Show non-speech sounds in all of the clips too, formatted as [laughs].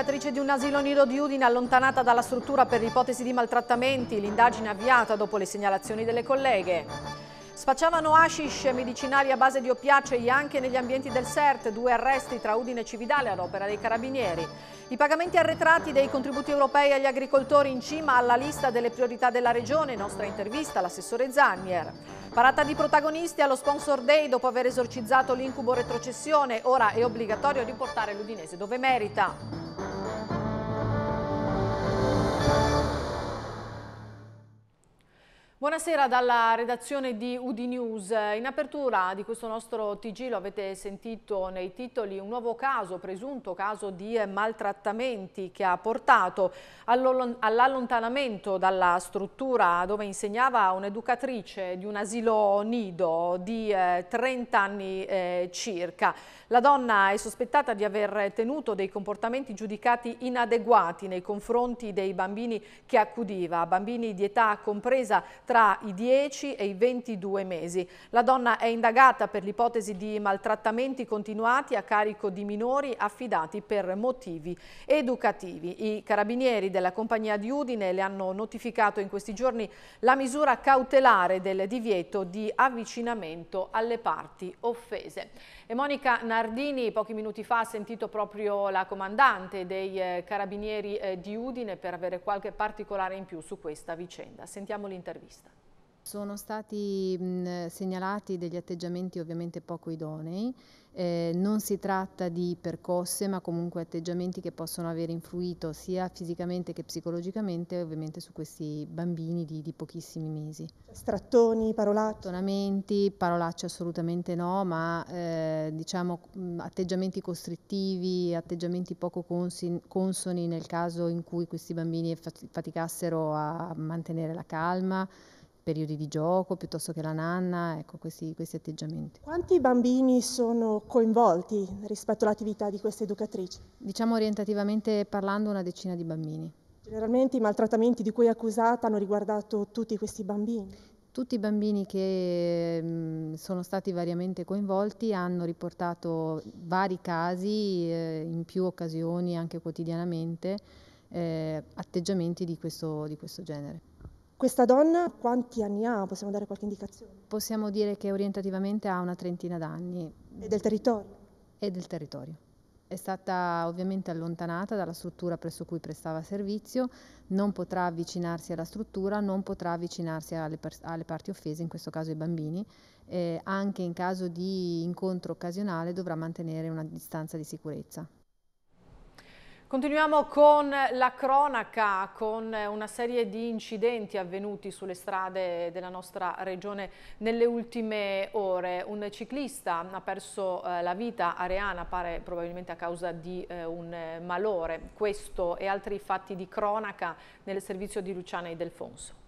educatrice di un asilo nido di Udine allontanata dalla struttura per ipotesi di maltrattamenti, l'indagine avviata dopo le segnalazioni delle colleghe. Spacciavano hashish medicinali a base di oppiacei anche negli ambienti del CERT, due arresti tra Udine e Cividale all'opera dei carabinieri. I pagamenti arretrati dei contributi europei agli agricoltori in cima alla lista delle priorità della regione, nostra intervista all'assessore Zannier. Parata di protagonisti allo sponsor day dopo aver esorcizzato l'incubo retrocessione, ora è obbligatorio riportare l'Udinese dove merita. Buonasera dalla redazione di Udi News. In apertura di questo nostro TG lo avete sentito nei titoli un nuovo caso, presunto caso di maltrattamenti che ha portato all'allontanamento dalla struttura dove insegnava un'educatrice di un asilo nido di 30 eh, anni eh, circa. La donna è sospettata di aver tenuto dei comportamenti giudicati inadeguati nei confronti dei bambini che accudiva, bambini di età compresa tra tra i 10 e i 22 mesi. La donna è indagata per l'ipotesi di maltrattamenti continuati a carico di minori affidati per motivi educativi. I carabinieri della compagnia di Udine le hanno notificato in questi giorni la misura cautelare del divieto di avvicinamento alle parti offese. E Monica Nardini pochi minuti fa ha sentito proprio la comandante dei eh, carabinieri eh, di Udine per avere qualche particolare in più su questa vicenda. Sentiamo l'intervista. Sono stati mh, segnalati degli atteggiamenti ovviamente poco idonei, eh, non si tratta di percosse ma comunque atteggiamenti che possono aver influito sia fisicamente che psicologicamente ovviamente su questi bambini di, di pochissimi mesi. Strattoni, parolacce? Strattonamenti, parolacce assolutamente no, ma eh, diciamo atteggiamenti costrittivi, atteggiamenti poco consi, consoni nel caso in cui questi bambini faticassero a mantenere la calma, periodi di gioco piuttosto che la nanna, ecco questi, questi atteggiamenti. Quanti bambini sono coinvolti rispetto all'attività di queste educatrici? Diciamo orientativamente parlando una decina di bambini. Generalmente i maltrattamenti di cui è accusata hanno riguardato tutti questi bambini? Tutti i bambini che sono stati variamente coinvolti hanno riportato vari casi eh, in più occasioni, anche quotidianamente, eh, atteggiamenti di questo, di questo genere. Questa donna quanti anni ha? Possiamo dare qualche indicazione? Possiamo dire che orientativamente ha una trentina d'anni. E del territorio? E del territorio. È stata ovviamente allontanata dalla struttura presso cui prestava servizio, non potrà avvicinarsi alla struttura, non potrà avvicinarsi alle, pers- alle parti offese, in questo caso i bambini. Eh, anche in caso di incontro occasionale dovrà mantenere una distanza di sicurezza. Continuiamo con la cronaca, con una serie di incidenti avvenuti sulle strade della nostra regione nelle ultime ore. Un ciclista ha perso eh, la vita areana, pare probabilmente a causa di eh, un malore. Questo e altri fatti di cronaca nel servizio di Luciana e Delfonso.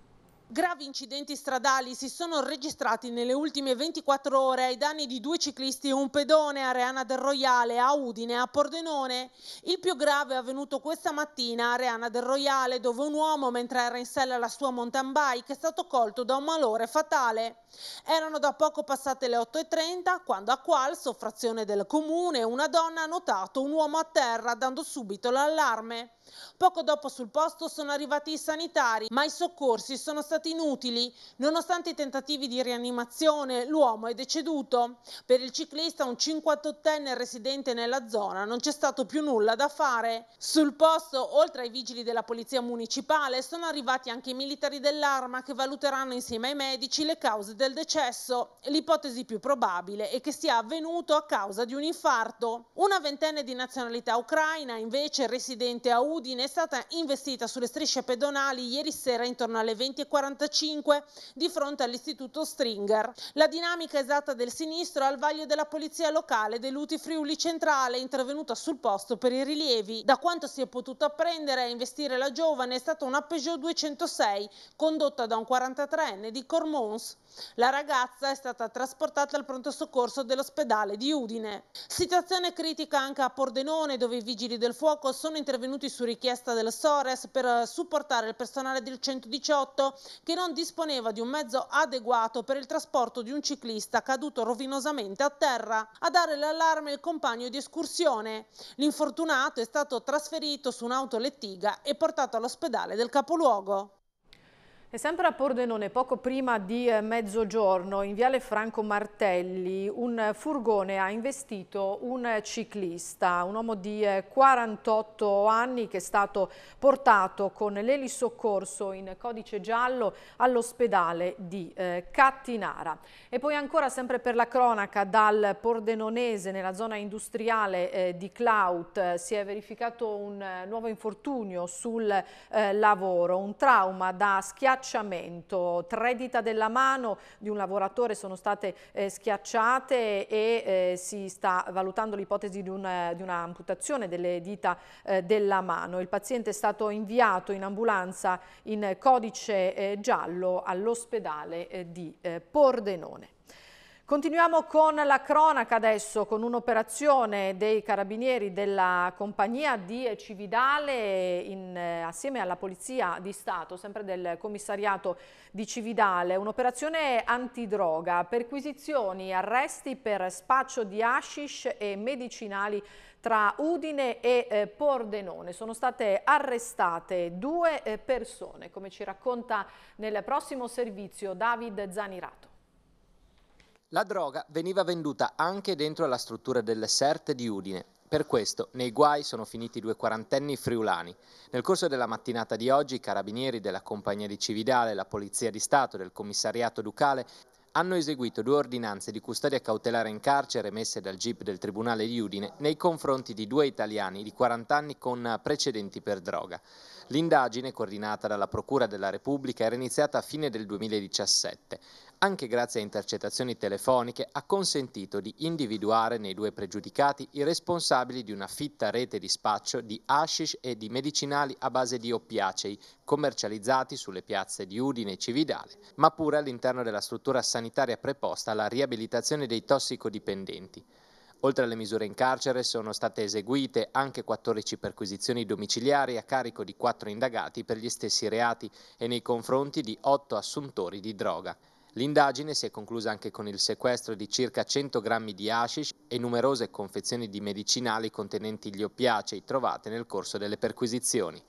Gravi incidenti stradali si sono registrati nelle ultime 24 ore ai danni di due ciclisti e un pedone a Reana del Royale, a Udine, a Pordenone. Il più grave è avvenuto questa mattina a Reana del Royale, dove un uomo, mentre era in sella alla sua mountain bike, è stato colto da un malore fatale. Erano da poco passate le 8.30 quando a Qualso, frazione del comune, una donna ha notato un uomo a terra, dando subito l'allarme. Poco dopo sul posto sono arrivati i sanitari, ma i soccorsi sono stati inutili. Nonostante i tentativi di rianimazione, l'uomo è deceduto. Per il ciclista, un 58enne residente nella zona, non c'è stato più nulla da fare. Sul posto, oltre ai vigili della polizia municipale, sono arrivati anche i militari dell'arma che valuteranno insieme ai medici le cause del decesso. L'ipotesi più probabile è che sia avvenuto a causa di un infarto. Una ventenne di nazionalità ucraina, invece residente a Udine, Udine è stata investita sulle strisce pedonali ieri sera intorno alle 20.45 di fronte all'istituto Stringer. La dinamica esatta del sinistro è al vaglio della polizia locale dell'Uti Friuli Centrale, intervenuta sul posto per i rilievi. Da quanto si è potuto apprendere a investire la giovane è stata una Peugeot 206 condotta da un 43enne di Cormons. La ragazza è stata trasportata al pronto soccorso dell'ospedale di Udine. Situazione critica anche a Pordenone dove i vigili del fuoco sono intervenuti su richiesta del SORES per supportare il personale del 118 che non disponeva di un mezzo adeguato per il trasporto di un ciclista caduto rovinosamente a terra. A dare l'allarme il compagno di escursione. L'infortunato è stato trasferito su un'autolettiga e portato all'ospedale del capoluogo. E sempre a Pordenone, poco prima di eh, mezzogiorno, in viale Franco Martelli, un furgone ha investito un ciclista, un uomo di 48 eh, anni che è stato portato con l'elisoccorso in codice giallo all'ospedale di eh, Cattinara. E poi ancora sempre per la cronaca, dal Pordenonese, nella zona industriale di Clout, si è verificato un nuovo infortunio sul lavoro, un trauma da schiaccio schiacciamento. Tre dita della mano di un lavoratore sono state eh, schiacciate e eh, si sta valutando l'ipotesi di, eh, una, di un'amputazione delle dita eh, della mano. Il paziente è stato inviato in ambulanza in codice eh, giallo all'ospedale eh, di Pordenone. Continuiamo con la cronaca adesso, con un'operazione dei carabinieri della compagnia di Cividale in, eh, assieme alla Polizia di Stato, sempre del commissariato di Cividale, un'operazione antidroga, perquisizioni, arresti per spaccio di hashish e medicinali tra Udine e eh, Pordenone. Sono state arrestate due eh, persone, come ci racconta nel prossimo servizio David Zanirato. La droga veniva venduta anche dentro la struttura delle Serte di Udine. Per questo nei guai sono finiti due quarantenni friulani. Nel corso della mattinata di oggi i carabinieri della compagnia di Cividale, la Polizia di Stato e del commissariato ducale hanno eseguito due ordinanze di custodia cautelare in carcere emesse dal GIP del Tribunale di Udine nei confronti di due italiani di 40 anni con precedenti per droga. L'indagine, coordinata dalla Procura della Repubblica, era iniziata a fine del 2017 anche grazie a intercettazioni telefoniche, ha consentito di individuare nei due pregiudicati i responsabili di una fitta rete di spaccio di hashish e di medicinali a base di oppiacei commercializzati sulle piazze di Udine e Cividale, ma pure all'interno della struttura sanitaria preposta alla riabilitazione dei tossicodipendenti. Oltre alle misure in carcere sono state eseguite anche 14 perquisizioni domiciliari a carico di 4 indagati per gli stessi reati e nei confronti di 8 assuntori di droga. L'indagine si è conclusa anche con il sequestro di circa 100 grammi di hashish e numerose confezioni di medicinali contenenti gli oppiacei trovate nel corso delle perquisizioni.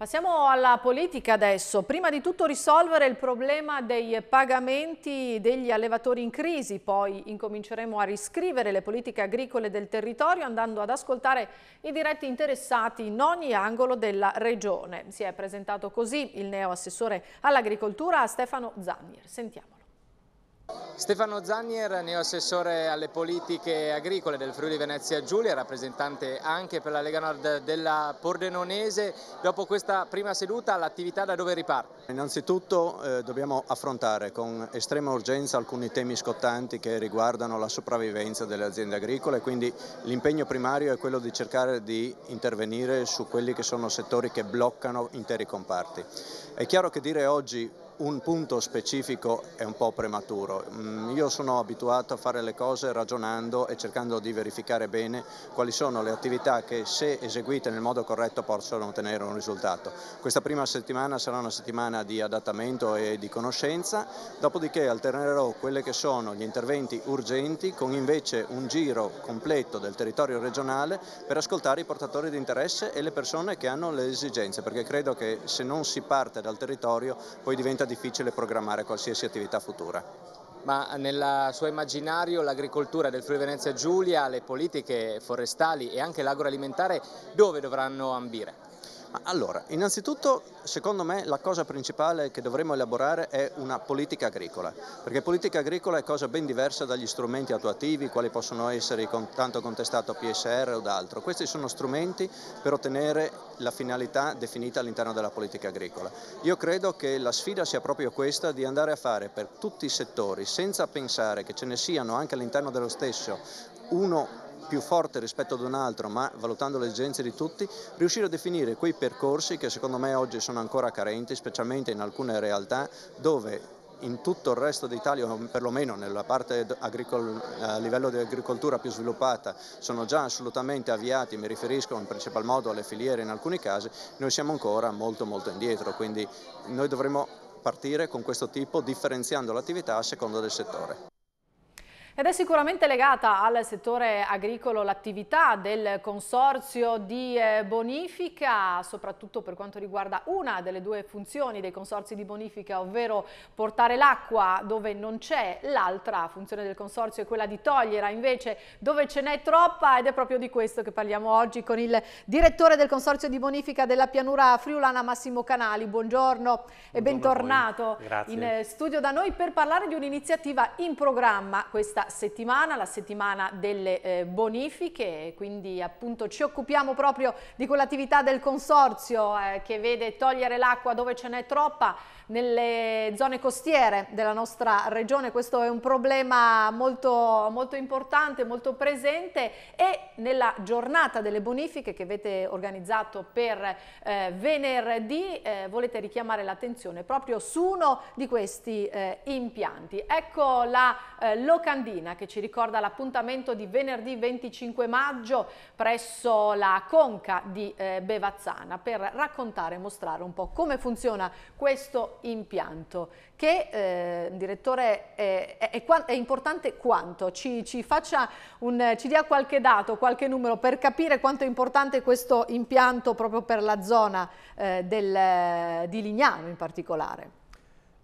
Passiamo alla politica adesso. Prima di tutto risolvere il problema dei pagamenti degli allevatori in crisi, poi incominceremo a riscrivere le politiche agricole del territorio andando ad ascoltare i diretti interessati in ogni angolo della regione. Si è presentato così il neo assessore all'agricoltura Stefano Zannier. Sentiamolo. Stefano Zannier, neoassessore alle politiche agricole del Friuli Venezia Giulia, rappresentante anche per la Lega Nord della Pordenonese. Dopo questa prima seduta l'attività da dove riparte? Innanzitutto eh, dobbiamo affrontare con estrema urgenza alcuni temi scottanti che riguardano la sopravvivenza delle aziende agricole, quindi l'impegno primario è quello di cercare di intervenire su quelli che sono settori che bloccano interi comparti. È chiaro che dire oggi un punto specifico è un po' prematuro. Mm, io sono abituato a fare le cose ragionando e cercando di verificare bene quali sono le attività che se eseguite nel modo corretto possono ottenere un risultato. Questa prima settimana sarà una settimana di adattamento e di conoscenza, dopodiché alternerò quelli che sono gli interventi urgenti con invece un giro completo del territorio regionale per ascoltare i portatori di interesse e le persone che hanno le esigenze, perché credo che se non si parte dal territorio poi diventa difficile programmare qualsiasi attività futura. Ma nel suo immaginario l'agricoltura del Friuli Venezia Giulia, le politiche forestali e anche l'agroalimentare dove dovranno ambire? Allora, innanzitutto, secondo me, la cosa principale che dovremmo elaborare è una politica agricola, perché politica agricola è cosa ben diversa dagli strumenti attuativi, quali possono essere tanto contestato PSR o d'altro. Questi sono strumenti per ottenere la finalità definita all'interno della politica agricola. Io credo che la sfida sia proprio questa di andare a fare per tutti i settori, senza pensare che ce ne siano anche all'interno dello stesso uno più forte rispetto ad un altro, ma valutando le esigenze di tutti, riuscire a definire quei percorsi che secondo me oggi sono ancora carenti, specialmente in alcune realtà dove in tutto il resto d'Italia, o perlomeno nella parte eh, a livello di agricoltura più sviluppata, sono già assolutamente avviati, mi riferisco in principal modo alle filiere in alcuni casi, noi siamo ancora molto molto indietro, quindi noi dovremo partire con questo tipo differenziando l'attività a seconda del settore. Ed è sicuramente legata al settore agricolo l'attività del consorzio di eh, bonifica, soprattutto per quanto riguarda una delle due funzioni dei consorzi di bonifica, ovvero portare l'acqua dove non c'è, l'altra funzione del consorzio è quella di togliere invece dove ce n'è troppa ed è proprio di questo che parliamo oggi con il direttore del consorzio di bonifica della pianura friulana Massimo Canali. Buongiorno, Buongiorno e bentornato in studio da noi per parlare di un'iniziativa in programma questa settimana, la settimana delle eh, bonifiche, quindi appunto ci occupiamo proprio di quell'attività del consorzio eh, che vede togliere l'acqua dove ce n'è troppa, nelle zone costiere della nostra regione, questo è un problema molto, molto importante, molto presente e nella giornata delle bonifiche che avete organizzato per eh, venerdì eh, volete richiamare l'attenzione proprio su uno di questi eh, impianti. Ecco la eh, locandina che ci ricorda l'appuntamento di venerdì 25 maggio presso la Conca di eh, Bevazzana per raccontare e mostrare un po' come funziona questo impianto, che eh, direttore è, è, è, importante quanto? Ci, ci, un, ci, dia qualche dato, qualche numero per capire quanto è importante questo impianto proprio per la zona eh, del, di Lignano in particolare.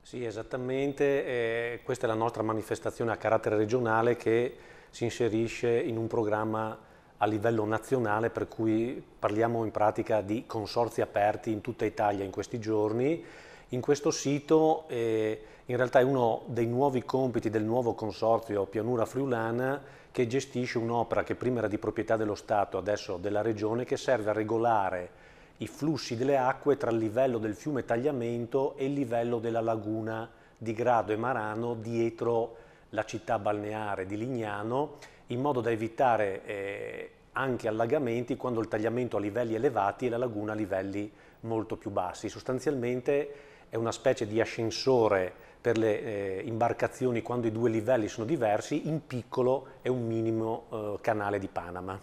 Sì, esattamente, eh, questa è la nostra manifestazione a carattere regionale che si inserisce in un programma a livello nazionale per cui parliamo in pratica di consorzi aperti in tutta Italia in questi giorni in questo sito eh, in realtà è uno dei nuovi compiti del nuovo consorzio Pianura Friulana che gestisce un'opera che prima era di proprietà dello Stato, adesso della Regione, che serve a regolare i flussi delle acque tra il livello del fiume Tagliamento e il livello della laguna di Grado e Marano dietro la città balneare di Lignano in modo da evitare eh, anche allagamenti quando il tagliamento a livelli elevati e la laguna a livelli molto più bassi. Sostanzialmente è una specie di ascensore per le eh, imbarcazioni quando i due livelli sono diversi, in piccolo è un minimo eh, canale di Panama.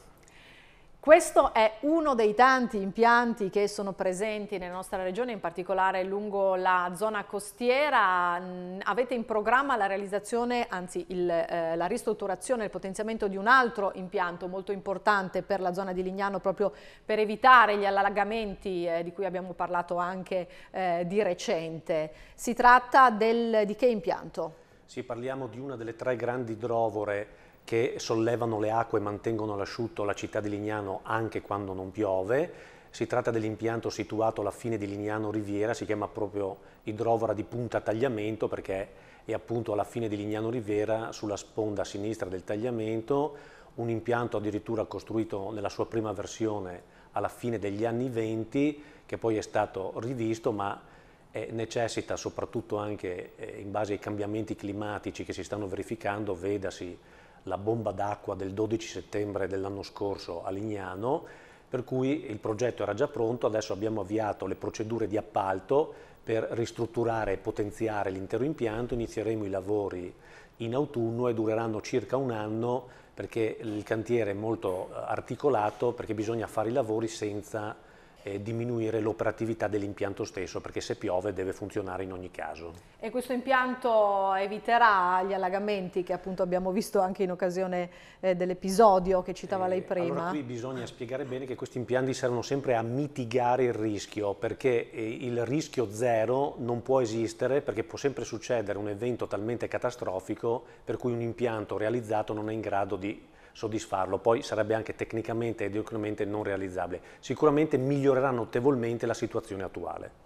Questo è uno dei tanti impianti che sono presenti nella nostra regione, in particolare lungo la zona costiera. Mm, avete in programma la realizzazione, anzi il, eh, la ristrutturazione, il potenziamento di un altro impianto molto importante per la zona di Lignano proprio per evitare gli allagamenti eh, di cui abbiamo parlato anche eh, di recente. Si tratta del, di che impianto? Sì, parliamo di una delle tre grandi idrovore che sollevano le acque e mantengono l'asciutto la città di Lignano anche quando non piove. Si tratta dell'impianto situato alla fine di Lignano Riviera, si chiama proprio idrovora di punta tagliamento perché è appunto alla fine di Lignano Riviera sulla sponda sinistra del tagliamento, un impianto addirittura costruito nella sua prima versione alla fine degli anni 20 che poi è stato rivisto ma eh, necessita soprattutto anche eh, in base ai cambiamenti climatici che si stanno verificando, vedasi la bomba d'acqua del 12 settembre dell'anno scorso a Lignano, per cui il progetto era già pronto, adesso abbiamo avviato le procedure di appalto per ristrutturare e potenziare l'intero impianto, inizieremo i lavori in autunno e dureranno circa un anno perché il cantiere è molto eh, articolato, perché bisogna fare i lavori senza eh, diminuire l'operatività dell'impianto stesso perché se piove deve funzionare in ogni caso. E questo impianto eviterà gli allagamenti che appunto abbiamo visto anche in occasione eh, dell'episodio che citava eh, lei prima? Allora qui bisogna spiegare bene che questi impianti servono sempre a mitigare il rischio perché eh, il rischio zero non può esistere perché può sempre succedere un evento talmente catastrofico per cui un impianto realizzato non è in grado di soddisfarlo, poi sarebbe anche tecnicamente ed economicamente non realizzabile. Sicuramente migliorerà notevolmente la situazione attuale.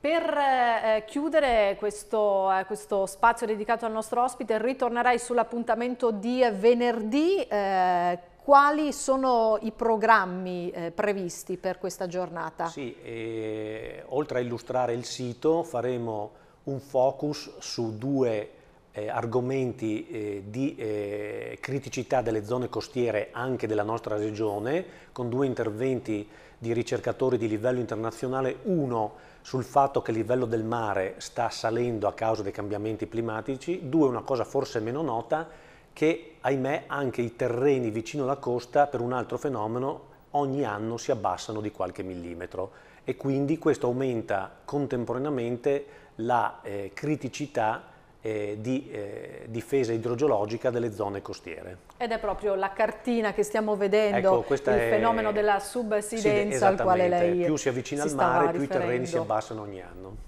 Per eh, chiudere questo, eh, questo, spazio dedicato al nostro ospite, ritornerai sull'appuntamento di venerdì. Eh, quali sono i programmi eh, previsti per questa giornata? Sì, e, eh, oltre a illustrare il sito faremo un focus su due eh, argomenti eh, di eh, criticità delle zone costiere anche della nostra regione, con due interventi di ricercatori di livello internazionale, uno sul fatto che il livello del mare sta salendo a causa dei cambiamenti climatici, due una cosa forse meno nota, che ahimè anche i terreni vicino alla costa per un altro fenomeno ogni anno si abbassano di qualche millimetro e quindi questo aumenta contemporaneamente la eh, criticità eh, di eh, difesa idrogeologica delle zone costiere. Ed è proprio la cartina che stiamo vedendo, ecco, il fenomeno della subsidenza sì, al quale lei Più si avvicina si al mare, più i terreni si abbassano ogni anno.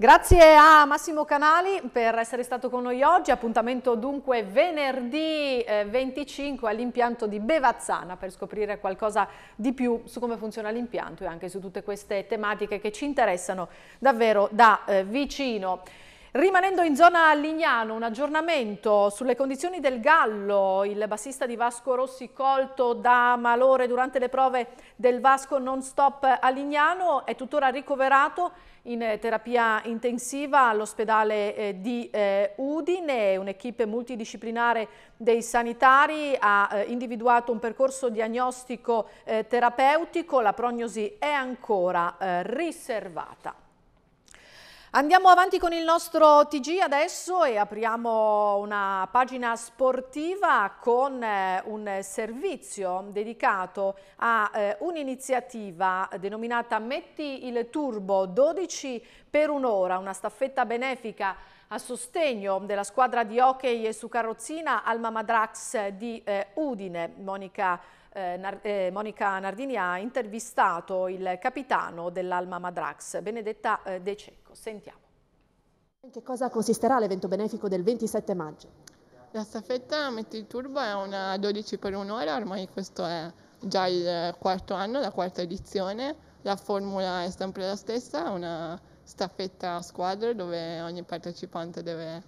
Grazie a Massimo Canali per essere stato con noi oggi, appuntamento dunque venerdì 25 eh, all'impianto di Bevazzana per scoprire qualcosa di più su come funziona l'impianto e anche su tutte queste tematiche che ci interessano davvero da eh, vicino. Rimanendo in zona Lignano, un aggiornamento sulle condizioni del Gallo, il bassista di Vasco Rossi colto da malore durante le prove del Vasco non stop a Lignano, è tuttora ricoverato in terapia intensiva all'ospedale eh, di eh, Udine, un'equipe multidisciplinare dei sanitari ha eh, individuato un percorso diagnostico terapeutico, la prognosi è ancora riservata. Andiamo avanti con il nostro TG adesso e apriamo una pagina sportiva con eh, un servizio dedicato a eh, un'iniziativa denominata Metti il Turbo 12 per un'ora, una staffetta benefica a sostegno della squadra di hockey su carrozzina Alma Madrax di eh, Udine. Monica eh, eh, Monica Nardini ha intervistato il capitano dell'Alma Madrax, Benedetta eh, De Cecco. Sentiamo. In che cosa consisterà l'evento benefico del 27 maggio? La staffetta Metti il Turbo è una 12 per un'ora, ormai questo è già il quarto anno, la quarta edizione. La formula è sempre la stessa, una staffetta a squadre dove ogni partecipante deve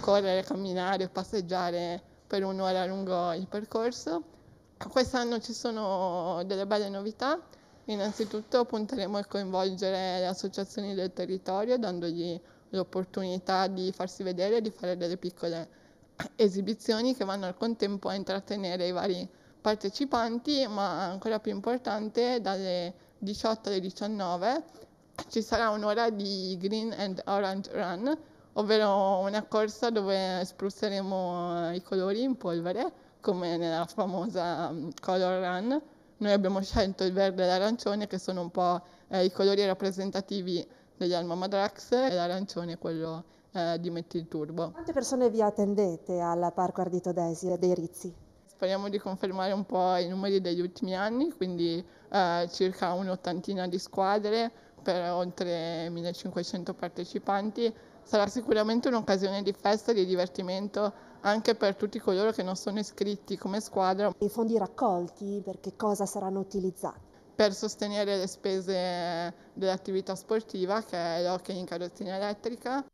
correre, camminare, passeggiare per un'ora lungo il percorso Quest'anno ci sono delle belle novità. Innanzitutto punteremo a coinvolgere le associazioni del territorio dandogli l'opportunità di farsi vedere e di fare delle piccole esibizioni che vanno al contempo a intrattenere i vari partecipanti, ma ancora più importante dalle 18 alle 19 ci sarà un'ora di Green and Orange Run, ovvero una corsa dove spruzzeremo i colori in polvere come nella famosa mm, Color Run. Noi abbiamo scelto il verde e l'arancione che sono un po' eh, i colori rappresentativi degli Alma Madrax e l'arancione è quello eh, di Metti il Turbo. Quante persone vi attendete al Parco Ardito Desir dei Rizzi? Speriamo di confermare un po' i numeri degli ultimi anni, quindi eh, circa un'ottantina di squadre, per oltre 1500 partecipanti, sarà sicuramente un'occasione di festa e di divertimento anche per tutti coloro che non sono iscritti come squadra. I fondi raccolti per che cosa saranno utilizzati? Per sostenere le spese dell'attività sportiva che è l'hockey in carrozzina elettrica.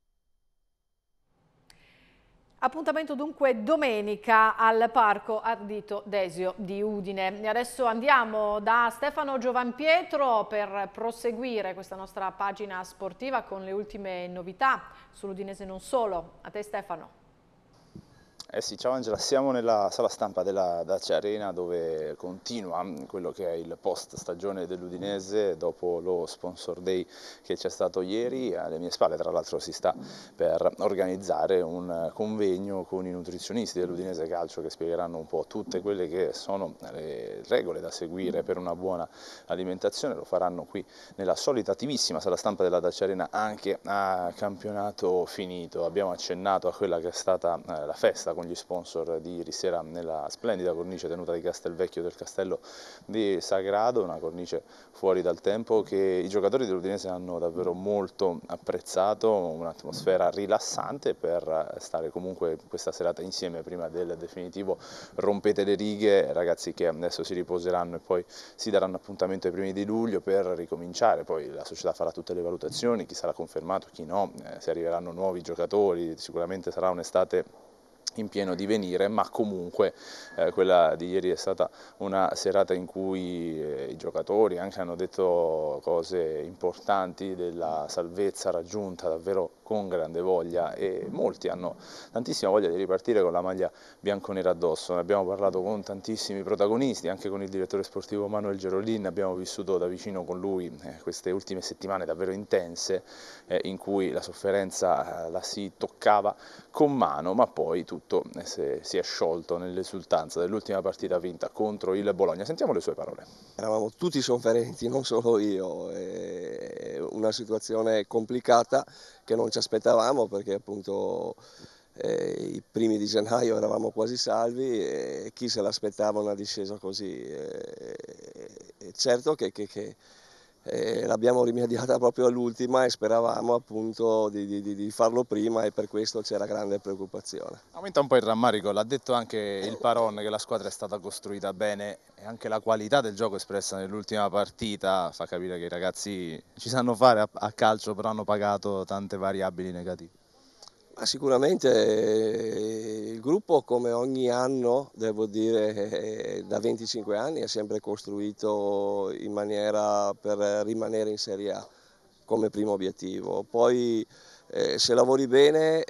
Appuntamento dunque domenica al Parco Ardito Desio di Udine. E adesso andiamo da Stefano Giovanpietro per proseguire questa nostra pagina sportiva con le ultime novità sull'Udinese non solo. A te Stefano. Eh sì, ciao Angela, siamo nella sala stampa della Dacia Arena dove continua quello che è il post stagione dell'Udinese dopo lo sponsor day che c'è stato ieri. Alle mie spalle tra l'altro si sta per organizzare un convegno con i nutrizionisti dell'Udinese Calcio che spiegheranno un po' tutte quelle che sono le regole da seguire per una buona alimentazione. Lo faranno qui nella solita attivissima sala stampa della Dacia Arena anche a campionato finito. Abbiamo accennato a quella che è stata eh, la festa con gli sponsor di ieri sera nella splendida cornice tenuta di Castelvecchio del Castello di Sagrado, una cornice fuori dal tempo che i giocatori dell'Udinese hanno davvero molto apprezzato, un'atmosfera rilassante per stare comunque questa serata insieme prima del definitivo rompete le righe, ragazzi che adesso si riposeranno e poi si daranno appuntamento ai primi di luglio per ricominciare, poi la società farà tutte le valutazioni, chi sarà confermato, chi no, eh, se arriveranno nuovi giocatori, sicuramente sarà un'estate in pieno divenire, ma comunque eh, quella di ieri è stata una serata in cui eh, i giocatori anche hanno detto cose importanti della salvezza raggiunta, davvero con grande voglia e molti hanno tantissima voglia di ripartire con la maglia bianconera addosso. Ne abbiamo parlato con tantissimi protagonisti, anche con il direttore sportivo Manuel Gerolin, abbiamo vissuto da vicino con lui eh, queste ultime settimane davvero intense eh, in cui la sofferenza eh, la si toccava con mano, ma poi tutto si è sciolto nell'esultanza dell'ultima partita vinta contro il Bologna. Sentiamo le sue parole. Eravamo tutti sofferenti, non solo io, una situazione complicata che non ci aspettavamo perché appunto eh, i primi di gennaio eravamo quasi salvi e chi se l'aspettava una discesa così. Eh, eh, eh certo che, che, che l'abbiamo rimediata [laughs] proprio all'ultima e speravamo appunto di, di, di, farlo prima e per questo c'era grande preoccupazione. Aumenta un po' il rammarico, l'ha detto anche il Paron che la squadra è stata costruita bene e anche la qualità del gioco espressa nell'ultima partita fa capire che i ragazzi ci sanno fare a, a calcio però hanno pagato tante variabili negative sicuramente eh, il gruppo come ogni anno, devo dire, eh, da 25 anni è sempre costruito in maniera per rimanere in Serie A come primo obiettivo. Poi eh, se lavori bene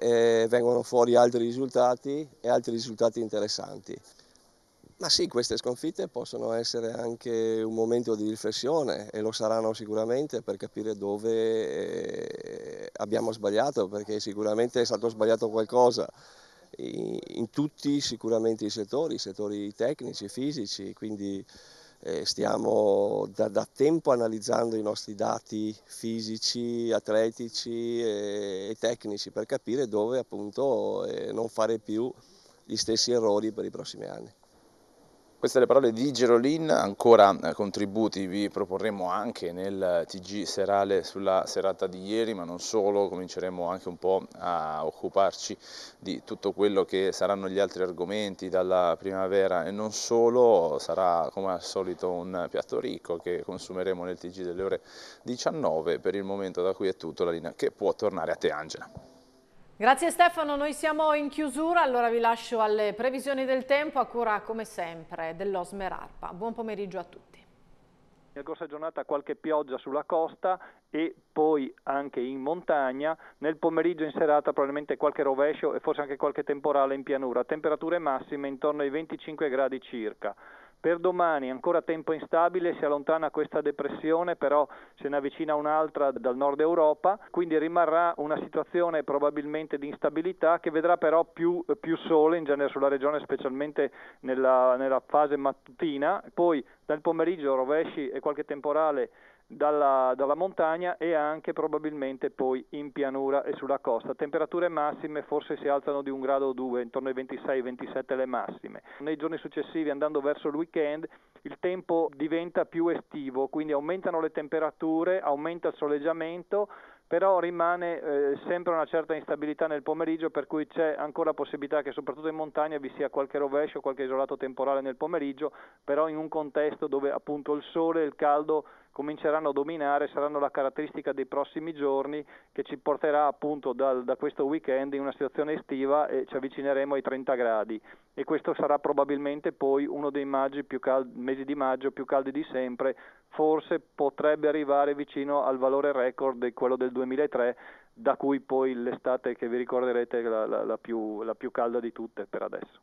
vengono fuori altri risultati e altri risultati interessanti. Ma sì, queste sconfitte possono essere anche un momento di riflessione e lo saranno sicuramente per capire dove eh, abbiamo sbagliato, perché sicuramente è stato sbagliato qualcosa in tutti sicuramente i settori, i settori tecnici, fisici, quindi eh, stiamo da, da, tempo analizzando i nostri dati fisici, atletici e, eh, e tecnici per capire dove appunto non fare più gli stessi errori per i prossimi anni. Queste le parole di Gerolin, ancora eh, contributi vi proporremo anche nel TG serale sulla serata di ieri, ma non solo, cominceremo anche un po' a occuparci di tutto quello che saranno gli altri argomenti dalla primavera e non solo, sarà come al solito un piatto ricco che consumeremo nel TG delle ore 19, per il momento da qui è tutto, la linea che può tornare a te Angela. Grazie Stefano, noi siamo in chiusura, allora vi lascio alle previsioni del tempo a cura come sempre dell'Osmer Arpa. Buon pomeriggio a tutti. Nella corsa giornata qualche pioggia sulla costa e poi anche in montagna, nel pomeriggio in serata probabilmente qualche rovescio e forse anche qualche temporale in pianura, temperature massime intorno ai 25 gradi circa. Per domani ancora tempo instabile, si allontana questa depressione, però se ne avvicina un'altra dal nord Europa, quindi rimarrà una situazione probabilmente di instabilità che vedrà però più, più sole in genere sulla regione, specialmente nella, nella fase mattutina. Poi dal pomeriggio rovesci e qualche temporale dalla, dalla, montagna e anche probabilmente poi in pianura e sulla costa. Temperature massime forse si alzano di un grado o due, intorno ai 26-27 le massime. Nei giorni successivi, andando verso il weekend, il tempo diventa più estivo, quindi aumentano le temperature, aumenta il soleggiamento, però rimane eh, sempre una certa instabilità nel pomeriggio per cui c'è ancora possibilità che soprattutto in montagna vi sia qualche rovescio, qualche isolato temporale nel pomeriggio, però in un contesto dove appunto il sole e il caldo cominceranno a dominare saranno la caratteristica dei prossimi giorni che ci porterà appunto dal, da questo weekend in una situazione estiva e ci avvicineremo ai 30 gradi e questo sarà probabilmente poi uno dei caldi, mesi di maggio più caldi di sempre, forse potrebbe arrivare vicino al valore record, di quello del 2003, da cui poi l'estate che vi ricorderete è la, la, la, più, la più calda di tutte per adesso.